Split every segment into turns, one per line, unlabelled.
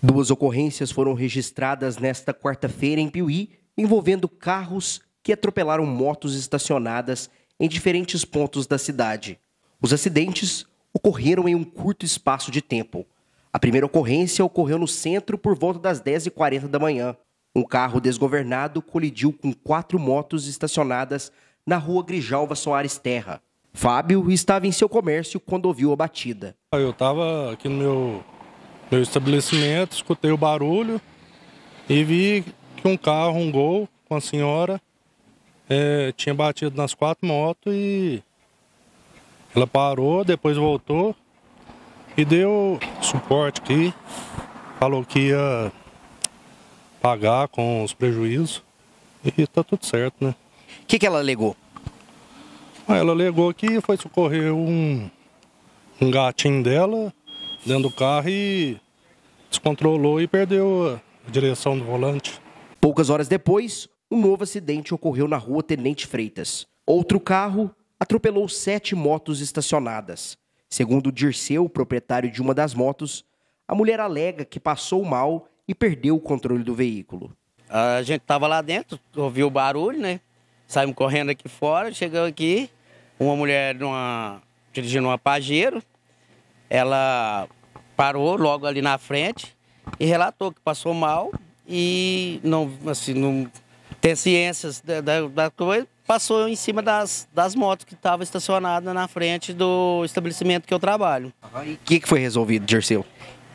Duas ocorrências foram registradas nesta quarta-feira em Piuí, envolvendo carros que atropelaram motos estacionadas em diferentes pontos da cidade. Os acidentes ocorreram em um curto espaço de tempo. A primeira ocorrência ocorreu no centro por volta das 10h40 da manhã. Um carro desgovernado colidiu com quatro motos estacionadas na rua Grijalva Soares Terra. Fábio estava em seu comércio quando ouviu a batida.
Eu estava aqui no meu meu estabelecimento, escutei o barulho e vi que um carro, um gol com a senhora, é, tinha batido nas quatro motos e ela parou, depois voltou e deu suporte aqui, falou que ia pagar com os prejuízos e tá tudo certo, né? O que, que ela alegou? Ela alegou que foi socorrer um, um gatinho dela dentro do carro e descontrolou e perdeu a direção do volante. Poucas horas depois,
um novo acidente ocorreu na rua Tenente Freitas. Outro carro atropelou sete motos estacionadas. Segundo Dirceu, proprietário de uma das motos, a mulher alega que passou mal e perdeu o controle do veículo.
A gente estava lá dentro, ouviu o barulho, né? Saímos correndo aqui fora, chegamos aqui, uma mulher numa, dirigindo uma Pajero, ela parou logo ali na frente e relatou que passou mal e não, assim, não tem ciências da, da, da coisa, passou em cima das, das motos que estavam estacionadas na frente do estabelecimento que eu trabalho. E o que, que foi resolvido, Dirceu?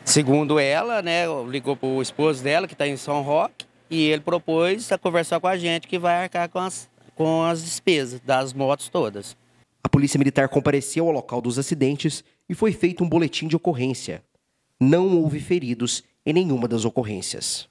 Segundo ela, né, ligou para o esposo dela, que está em São Roque, e ele propôs a conversar com a gente que vai
arcar com as, com as despesas das motos todas. A Polícia Militar compareceu ao local dos acidentes e foi feito um boletim de ocorrência não houve feridos em nenhuma das ocorrências.